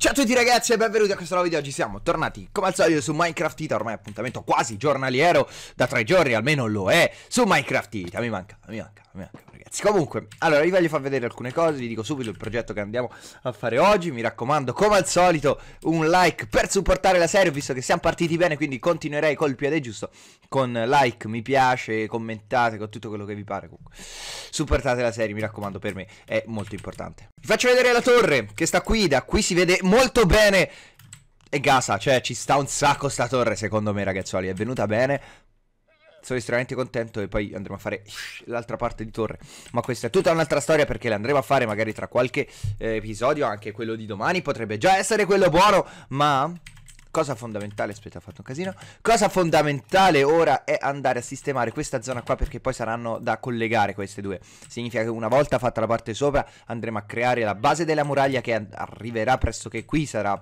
Ciao a tutti ragazzi e benvenuti a questo nuovo video, oggi siamo tornati come al solito su Minecraft Ita, ormai appuntamento quasi giornaliero, da tre giorni almeno lo è, su Minecraft Ita, mi manca, mi manca, mi manca ragazzi Comunque, allora vi voglio far vedere alcune cose, vi dico subito il progetto che andiamo a fare oggi Mi raccomando, come al solito, un like per supportare la serie, visto che siamo partiti bene Quindi continuerei col piede giusto, con like, mi piace, commentate, con tutto quello che vi pare Comunque, supportate la serie, mi raccomando, per me è molto importante faccio vedere la torre che sta qui, da qui si vede molto bene. E Gasa, cioè ci sta un sacco sta torre secondo me ragazzuoli, è venuta bene. Sono estremamente contento e poi andremo a fare l'altra parte di torre. Ma questa è tutta un'altra storia perché l'andremo a fare magari tra qualche eh, episodio, anche quello di domani potrebbe già essere quello buono, ma cosa fondamentale, aspetta, ho fatto un casino. Cosa fondamentale ora è andare a sistemare questa zona qua perché poi saranno da collegare queste due. Significa che una volta fatta la parte sopra andremo a creare la base della muraglia che arriverà pressoché qui, sarà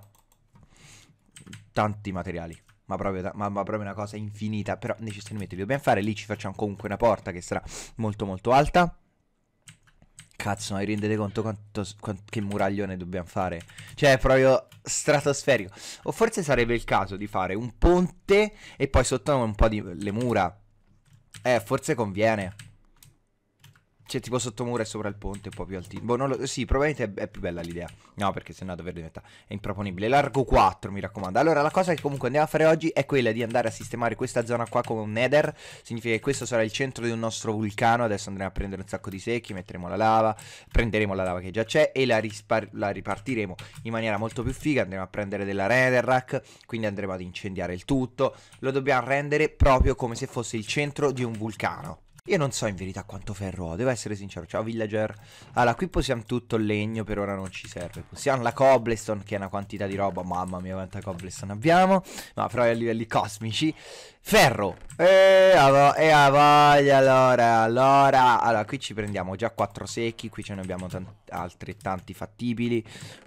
tanti materiali. Ma proprio, ma, ma proprio, una cosa infinita. Però necessariamente dobbiamo fare. Lì ci facciamo comunque una porta che sarà molto molto alta. Cazzo, ma vi rendete conto quanto, quanto, che muraglione dobbiamo fare? Cioè, è proprio stratosferico. O forse sarebbe il caso di fare un ponte e poi sotto un po' di le mura. Eh, forse conviene c'è tipo sotto sottomura e sopra il ponte, un po' più altino. Boh, lo, sì, probabilmente è, è, più bella l'idea. No, perché sennò davvero diventa è improponibile. Largo 4, mi raccomando. Allora, la cosa che comunque andiamo a fare oggi è quella di andare a sistemare questa zona qua come un nether. Significa che questo sarà il centro di un nostro vulcano. Adesso andremo a prendere un sacco di secchi, metteremo la lava, prenderemo la lava che già c'è e la, la ripartiremo in maniera molto più figa. Andremo a prendere della netherrack, quindi andremo ad incendiare il tutto. Lo dobbiamo rendere proprio come se fosse il centro di un vulcano. Io non so in verità quanto ferro ho, devo essere sincero. Ciao villager. Allora, qui possiamo tutto il legno, per ora non ci serve. Possiamo la cobblestone, che è una quantità di roba. Mamma mia, quanta cobblestone abbiamo. Ma no, però è a livelli cosmici. Ferro. E a, e a voglia, allora, allora. Allora, qui ci prendiamo già quattro secchi, qui ce ne abbiamo altrettanti fattibili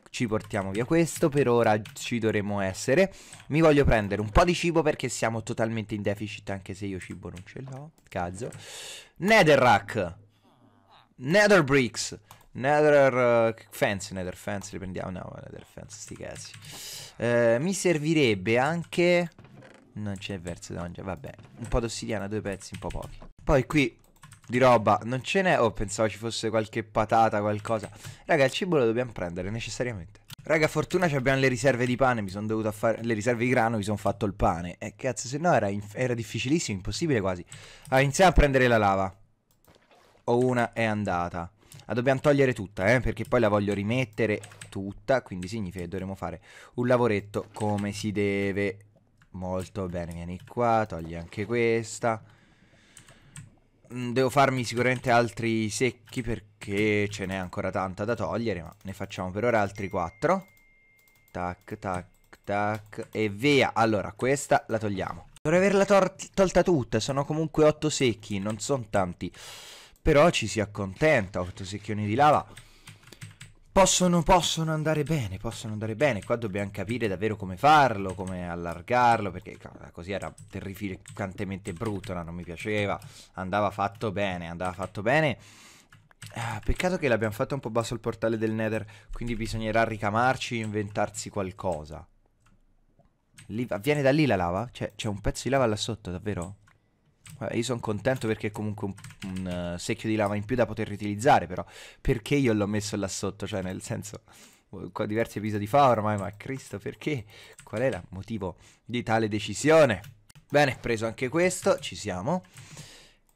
ci portiamo via questo, per ora ci dovremo essere. Mi voglio prendere un po' di cibo perché siamo totalmente in deficit, anche se io cibo non ce l'ho, cazzo. Netherrack, Nether Bricks, Nether uh, Fence, Nether Fence, li prendiamo, no, Nether Fence, sti cazzi. Eh, mi servirebbe anche... Non c'è verso da mangiare, vabbè. Un po' d'ossidiana, due pezzi, un po' pochi. Poi qui di roba non ce n'è. Oh, pensavo ci fosse qualche patata, qualcosa. Raga, il cibo lo dobbiamo prendere necessariamente. Raga, fortuna ci abbiamo le riserve di pane. Mi sono dovuto fare le riserve di grano. Mi sono fatto il pane. E eh, cazzo, se no era, era, difficilissimo, impossibile quasi. Allora, iniziamo a prendere la lava. O una è andata. La dobbiamo togliere tutta, eh, perché poi la voglio rimettere tutta. Quindi significa che dovremo fare un lavoretto come si deve. Molto bene, vieni qua, togli anche questa. Mm, devo farmi sicuramente altri secchi perché ce n'è ancora tanta da togliere, ma ne facciamo per ora altri 4. Tac, tac, tac e via. Allora, questa la togliamo. Dovrei averla to tolta tutta, sono comunque 8 secchi, non sono tanti. Però ci si accontenta, 8 secchioni di lava Possono, possono, andare bene, possono andare bene. Qua dobbiamo capire davvero come farlo, come allargarlo, perché così era terrificantemente brutto, no? non mi piaceva. Andava fatto bene, andava fatto bene. Ah, peccato che l'abbiamo fatto un po' basso il portale del Nether, quindi bisognerà ricamarci e inventarsi qualcosa. Lì, viene da lì la lava? Cioè, c'è un pezzo di lava là sotto, davvero? Vabbè, io sono contento perché è comunque un, un uh, secchio di lava in più da poter riutilizzare, però perché io l'ho messo là sotto? Cioè, nel senso, oh, qua diversi episodi fa ormai, ma Cristo, perché? Qual è il motivo di tale decisione? Bene, preso anche questo, ci siamo.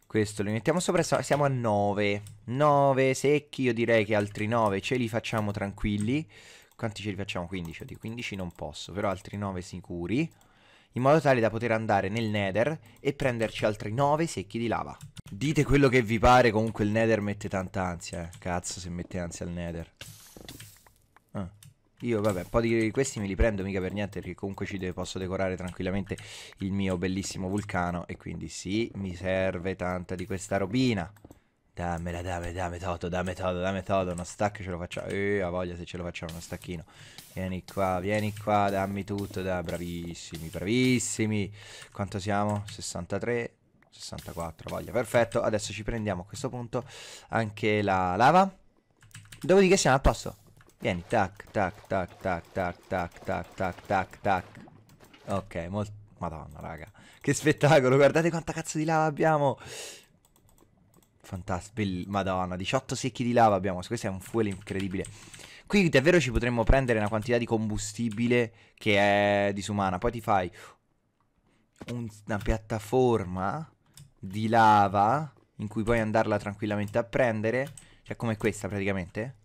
Questo lo mettiamo sopra, siamo a 9. 9 secchi, io direi che altri 9 ce li facciamo tranquilli. Quanti ce li facciamo? 15, 15 non posso, però altri 9 sicuri in modo tale da poter andare nel nether e prenderci altri 9 secchi di lava. Dite quello che vi pare, comunque il nether mette tanta ansia, eh. cazzo se mette ansia il nether. Ah. Io vabbè, un po' di questi me li prendo mica per niente perché comunque ci posso decorare tranquillamente il mio bellissimo vulcano e quindi sì, mi serve tanta di questa robina. Dammela, dammela, dammela, Toto, dammela, Toto, dammela, Toto, uno stack ce lo facciamo. Eh, ha voglia se ce lo facciamo uno stacchino. Vieni qua, vieni qua, dammi tutto, da bravissimi, bravissimi. Quanto siamo? 63, 64, voglia, perfetto. Adesso ci prendiamo a questo punto anche la lava. Dopodiché siamo a posto. Vieni, tac, tac, tac, tac, tac, tac, tac, tac, tac, tac. Ok, molto... Madonna, raga. Che spettacolo, guardate quanta cazzo di lava abbiamo. Fantastico, bell- madonna, 18 secchi di lava abbiamo, questo è un fuel incredibile. Qui davvero ci potremmo prendere una quantità di combustibile che è disumana. Poi ti fai un- una piattaforma di lava in cui puoi andarla tranquillamente a prendere, cioè come questa praticamente,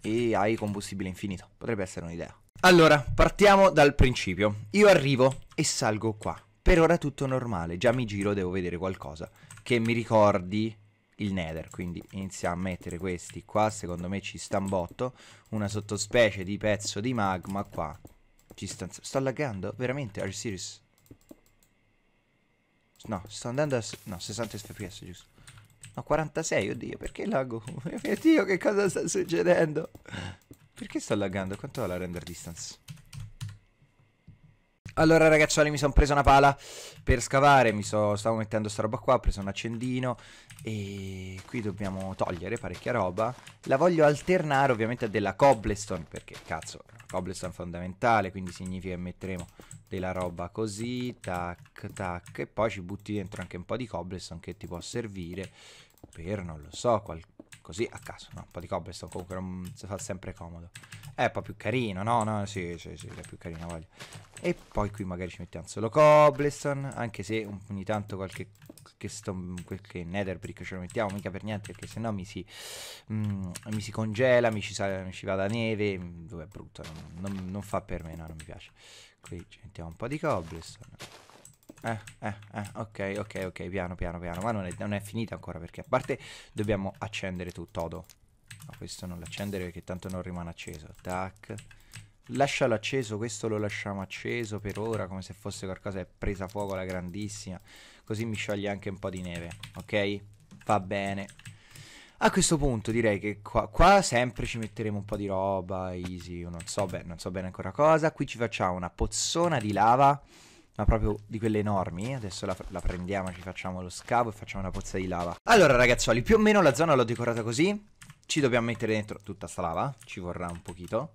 e hai combustibile infinito. Potrebbe essere un'idea. Allora, partiamo dal principio. Io arrivo e salgo qua. Per ora tutto normale, già mi giro, devo vedere qualcosa che mi ricordi il nether quindi inizia a mettere questi qua secondo me ci sta un botto una sottospecie di pezzo di magma qua ci sta sto laggando veramente are you serious no sto andando a no 60 fps giusto no 46 oddio perché laggo mio dio che cosa sta succedendo perché sto laggando quanto è la render distance allora ragazzuoli mi sono preso una pala per scavare, mi so, stavo mettendo sta roba qua, ho preso un accendino e qui dobbiamo togliere parecchia roba. La voglio alternare ovviamente a della cobblestone perché cazzo, cobblestone fondamentale, quindi significa che metteremo della roba così, tac, tac, e poi ci butti dentro anche un po' di cobblestone che ti può servire coprire, non lo so, qual... così a caso, no, un po' di cobblestone comunque non si fa sempre comodo. È un po' più carino, no, no, sì, sì, sì, è più carino, voglio. E poi qui magari ci mettiamo solo cobblestone, anche se ogni tanto qualche, qualche, stone, qualche nether brick ce lo mettiamo, mica per niente, perché sennò mi si, mm, mi si congela, mi ci, sale, mi ci va da neve, mm, dove è brutto, non, non, non, fa per me, no, non mi piace. Qui ci mettiamo un po' di cobblestone eh, eh, eh, ok, ok, ok, piano, piano, piano. Ma non è, non è, finita ancora perché a parte dobbiamo accendere tutto, Odo. Ma questo non l'accendere perché tanto non rimane acceso. Tac. Lascialo acceso, questo lo lasciamo acceso per ora come se fosse qualcosa che è presa fuoco la grandissima. Così mi scioglie anche un po' di neve, ok? Va bene. A questo punto direi che qua, qua, sempre ci metteremo un po' di roba, easy, non so, beh, non so bene ancora cosa. Qui ci facciamo una pozzona di lava ma proprio di quelle enormi. Adesso la, la, prendiamo, ci facciamo lo scavo e facciamo una pozza di lava. Allora ragazzuoli, più o meno la zona l'ho decorata così. Ci dobbiamo mettere dentro tutta sta lava, ci vorrà un pochino,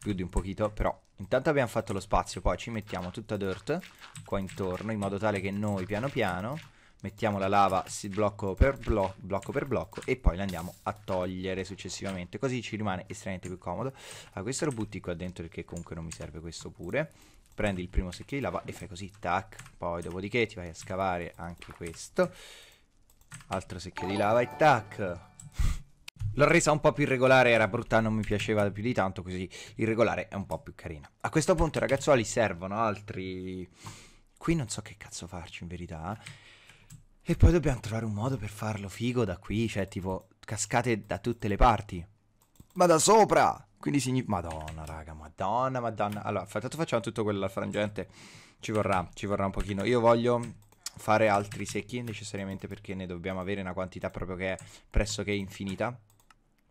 più di un pochino, però intanto abbiamo fatto lo spazio, poi ci mettiamo tutta dirt qua intorno, in modo tale che noi piano piano mettiamo la lava blocco per blocco, blocco, per blocco e poi la andiamo a togliere successivamente, così ci rimane estremamente più comodo. Allora ah, questo lo butti qua dentro perché comunque non mi serve questo pure prendi il primo secchio di lava e fai così, tac, poi dopodiché ti vai a scavare anche questo, altro secchio di lava e tac. L'ho resa un po' più irregolare, era brutta, non mi piaceva più di tanto, così irregolare è un po' più carina. A questo punto ragazzuoli servono altri... Qui non so che cazzo farci in verità. E poi dobbiamo trovare un modo per farlo figo da qui, cioè tipo cascate da tutte le parti. Ma da sopra! Quindi significa... Madonna, raga, madonna, madonna. Allora, intanto facciamo tutto quello al frangente. Ci vorrà, ci vorrà un pochino. Io voglio fare altri secchi necessariamente perché ne dobbiamo avere una quantità proprio che è pressoché infinita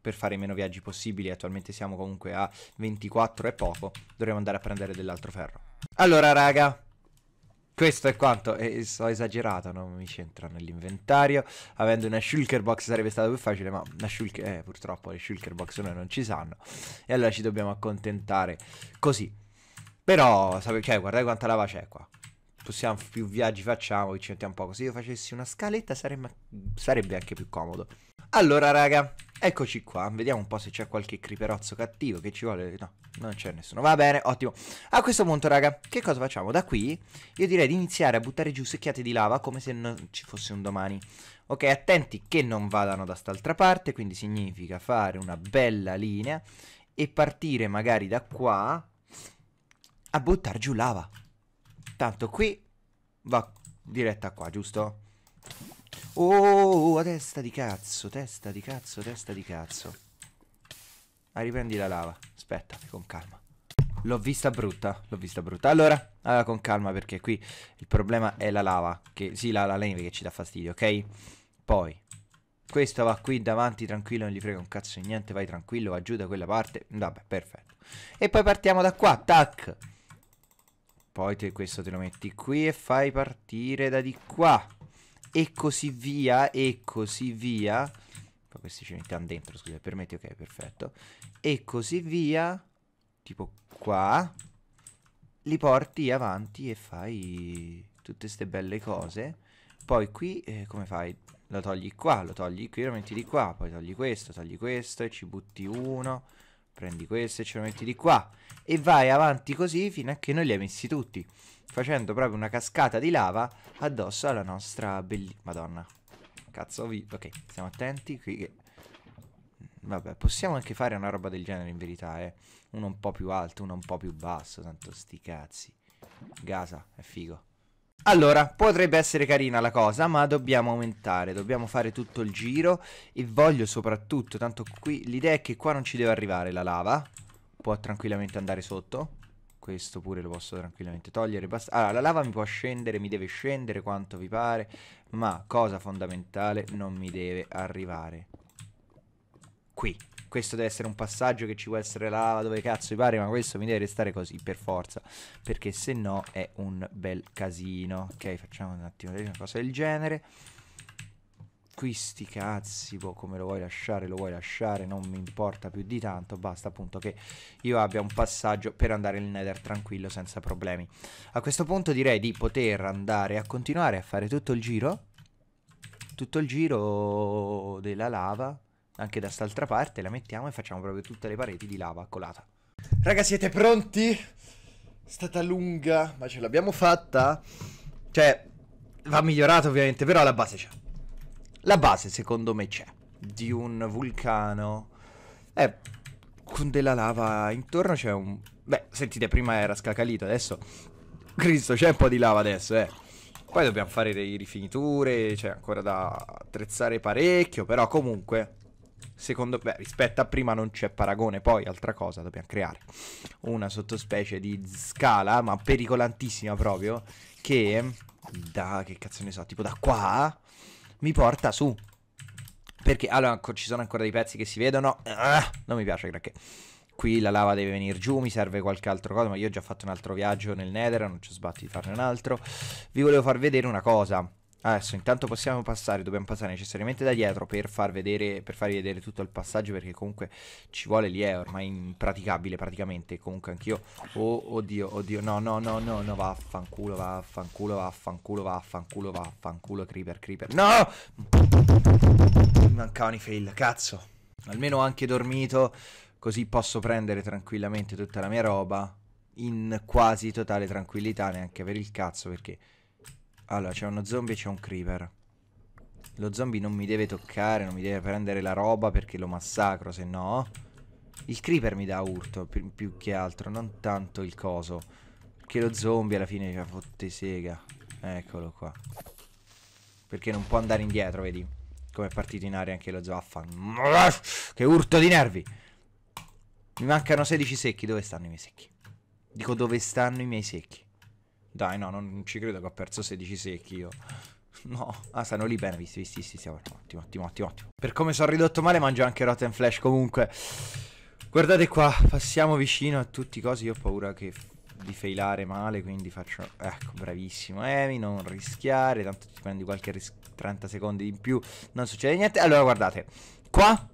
per fare i meno viaggi possibili. Attualmente siamo comunque a 24 e poco. Dovremmo andare a prendere dell'altro ferro. Allora, raga, questo è quanto, e so esagerato, non mi c'entra nell'inventario. Avendo una shulker box sarebbe stato più facile, ma shulker, eh, purtroppo le shulker box noi non ci sanno. E allora ci dobbiamo accontentare così. Però, sape- cioè, guardate quanta lava c'è qua. Possiamo, più viaggi facciamo, ci mettiamo un po'. Se io facessi una scaletta saremmo, sarebbe anche più comodo. Allora, raga, Eccoci qua, vediamo un po' se c'è qualche creeperozzo cattivo che ci vuole... No, non c'è nessuno. Va bene, ottimo. A questo punto, raga, che cosa facciamo? Da qui io direi di iniziare a buttare giù secchiate di lava come se non ci fosse un domani. Ok, attenti che non vadano da st'altra parte, quindi significa fare una bella linea e partire magari da qua a buttare giù lava. Tanto qui va diretta qua, giusto? Oh, testa di cazzo, testa di cazzo, testa di cazzo. Ah, riprendi la lava. Aspetta, con calma. L'ho vista brutta, l'ho vista brutta. Allora, allora, con calma perché qui il problema è la lava. Che, sì, la, la neve che ci dà fastidio, ok? Poi, questo va qui davanti tranquillo, non gli frega un cazzo di niente, vai tranquillo, va giù da quella parte. Vabbè, perfetto. E poi partiamo da qua, tac. Poi te, questo te lo metti qui e fai partire da di qua e così via e così via poi questi ce ne mettiamo dentro scusa permetti ok perfetto e così via tipo qua li porti avanti e fai tutte queste belle cose poi qui eh, come fai lo togli qua lo togli qui lo metti di qua poi togli questo togli questo e ci butti uno prendi questo e ce lo metti di qua e vai avanti così fino a che non li hai messi tutti facendo proprio una cascata di lava addosso alla nostra bellissima madonna cazzo vi ok stiamo attenti qui che vabbè possiamo anche fare una roba del genere in verità eh uno un po' più alto uno un po' più basso tanto sti cazzi gasa è figo allora, potrebbe essere carina la cosa, ma dobbiamo aumentare, dobbiamo fare tutto il giro e voglio soprattutto, tanto qui l'idea è che qua non ci deve arrivare la lava, può tranquillamente andare sotto, questo pure lo posso tranquillamente togliere, basta. Allora, la lava mi può scendere, mi deve scendere quanto vi pare, ma cosa fondamentale non mi deve arrivare qui questo deve essere un passaggio che ci può essere là dove cazzo mi pare, ma questo mi deve restare così per forza, perché se no è un bel casino. Ok, facciamo un attimo una cosa del genere. Questi cazzi, boh, come lo vuoi lasciare, lo vuoi lasciare, non mi importa più di tanto, basta appunto che io abbia un passaggio per andare nel Nether tranquillo senza problemi. A questo punto direi di poter andare a continuare a fare tutto il giro tutto il giro della lava anche da quest'altra parte, la mettiamo e facciamo proprio tutte le pareti di lava colata. Raga, siete pronti? È stata lunga, ma ce l'abbiamo fatta. Cioè, va migliorata ovviamente, però la base c'è. La base, secondo me, c'è. Di un vulcano. Eh, con della lava intorno c'è un... Beh, sentite, prima era scacalito, adesso... Cristo, c'è un po' di lava adesso, eh. Poi dobbiamo fare le rifiniture, c'è ancora da attrezzare parecchio, però comunque Secondo me, rispetto a prima non c'è paragone. Poi, altra cosa, dobbiamo creare una sottospecie di scala, ma pericolantissima proprio, che da, che cazzo ne so, tipo da qua mi porta su. Perché, allora, ci sono ancora dei pezzi che si vedono. Ah, non mi piace perché qui la lava deve venire giù, mi serve qualche altro cosa, ma io ho già fatto un altro viaggio nel Nether, non ci sbatti di farne un altro. Vi volevo far vedere una cosa. Adesso intanto possiamo passare, dobbiamo passare necessariamente da dietro per, far vedere, per farvi vedere tutto il passaggio perché comunque ci vuole lì è ormai impraticabile praticamente comunque anch'io, oh oddio, oddio, no no no no no vaffanculo vaffanculo vaffanculo vaffanculo vaffanculo creeper creeper, no! Mi mancavano i fail, cazzo, almeno ho anche dormito così posso prendere tranquillamente tutta la mia roba in quasi totale tranquillità neanche per il cazzo perché allora, c'è uno zombie e c'è un creeper. Lo zombie non mi deve toccare, non mi deve prendere la roba perché lo massacro, se no... Il creeper mi dà urto, più, più che altro, non tanto il coso. Perché lo zombie alla fine fa fotte sega. Eccolo qua. Perché non può andare indietro, vedi? Come è partito in aria anche lo zombie. Che urto di nervi! Mi mancano 16 secchi, dove stanno i miei secchi? Dico dove stanno i miei secchi? Dai, no, non ci credo che ho perso 16 secchi io. No, ah, stanno lì bene, visti, visti, visti, stiamo. Ottimo, ottimo, ottimo, ottimo. Per come sono ridotto male mangio anche Rotten Flash comunque. Guardate qua, passiamo vicino a tutti i cosi, io ho paura che di failare male, quindi faccio... Ecco, bravissimo Emi, eh, non rischiare, tanto ti prendi qualche 30 secondi in più, non succede niente. Allora, guardate, qua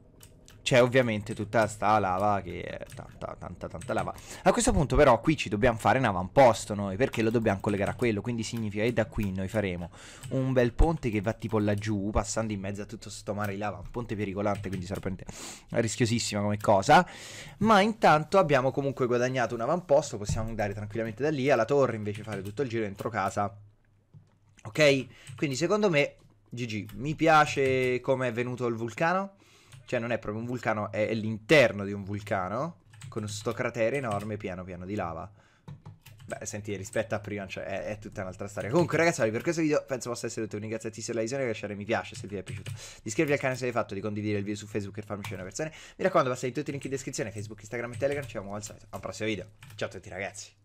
c'è cioè, ovviamente tutta sta lava che è tanta tanta tanta lava a questo punto però qui ci dobbiamo fare un avamposto noi perché lo dobbiamo collegare a quello quindi significa che da qui noi faremo un bel ponte che va tipo laggiù passando in mezzo a tutto sto mare di lava un ponte pericolante quindi sorprendente rischiosissima come cosa ma intanto abbiamo comunque guadagnato un avamposto possiamo andare tranquillamente da lì alla torre invece fare tutto il giro dentro casa ok quindi secondo me GG mi piace come è venuto il vulcano cioè non è proprio un vulcano, è l'interno di un vulcano. Con questo cratere enorme piano piano di lava. Beh, senti, rispetto a prima, cioè, è, è tutta un'altra storia. Comunque, ragazzi, per questo video penso possa essere tutto. Ringrazio tutti per la visione lasciare mi piace se vi è piaciuto. Di iscrivervi al canale se l'avete fatto, di condividere il video su Facebook e farmi uscire una persona. Mi raccomando, passate tutti i link in descrizione, Facebook, Instagram e Telegram. Ci vediamo al solito. A prossimo video. Ciao a tutti, ragazzi.